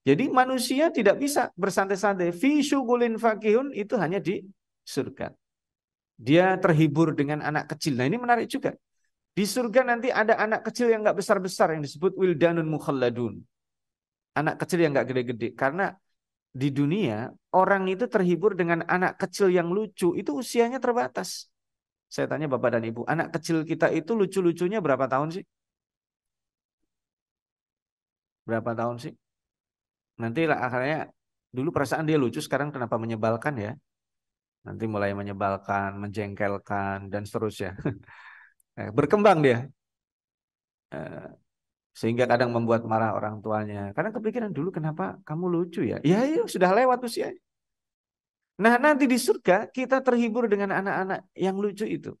Jadi manusia tidak bisa bersantai-santai. Fi syugulin fakihun itu hanya di surga. Dia terhibur dengan anak kecil. Nah ini menarik juga. Di surga nanti ada anak kecil yang nggak besar-besar yang disebut wildanun mukhalladun. Anak kecil yang nggak gede-gede. Karena di dunia orang itu terhibur dengan anak kecil yang lucu. Itu usianya terbatas. Saya tanya Bapak dan Ibu, anak kecil kita itu lucu-lucunya berapa tahun sih? Berapa tahun sih? nanti lah akhirnya dulu perasaan dia lucu sekarang kenapa menyebalkan ya nanti mulai menyebalkan menjengkelkan dan seterusnya eh, berkembang dia eh, sehingga kadang membuat marah orang tuanya karena kepikiran dulu kenapa kamu lucu ya ya iya sudah lewat usia nah nanti di surga kita terhibur dengan anak-anak yang lucu itu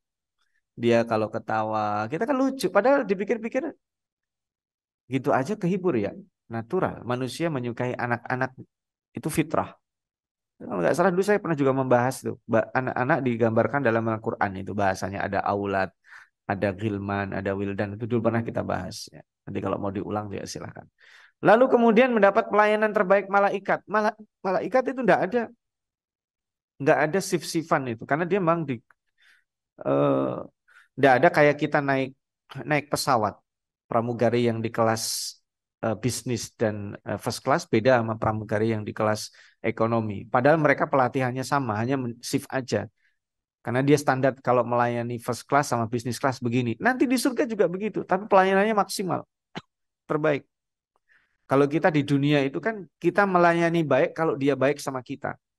dia kalau ketawa kita kan lucu padahal dipikir-pikir gitu aja kehibur ya natural. Manusia menyukai anak-anak itu fitrah. Kalau nggak salah dulu saya pernah juga membahas tuh anak-anak digambarkan dalam Al-Quran itu bahasanya ada aulat, ada gilman, ada wildan itu dulu pernah kita bahas. Ya. Nanti kalau mau diulang ya silahkan. Lalu kemudian mendapat pelayanan terbaik malaikat. malah malaikat itu nggak ada nggak ada sif-sifan itu karena dia memang di eh, nggak uh, ada kayak kita naik naik pesawat pramugari yang di kelas uh, bisnis dan uh, first class beda sama pramugari yang di kelas ekonomi. Padahal mereka pelatihannya sama, hanya shift aja. Karena dia standar kalau melayani first class sama bisnis class begini. Nanti di surga juga begitu, tapi pelayanannya maksimal. Terbaik. Kalau kita di dunia itu kan kita melayani baik kalau dia baik sama kita.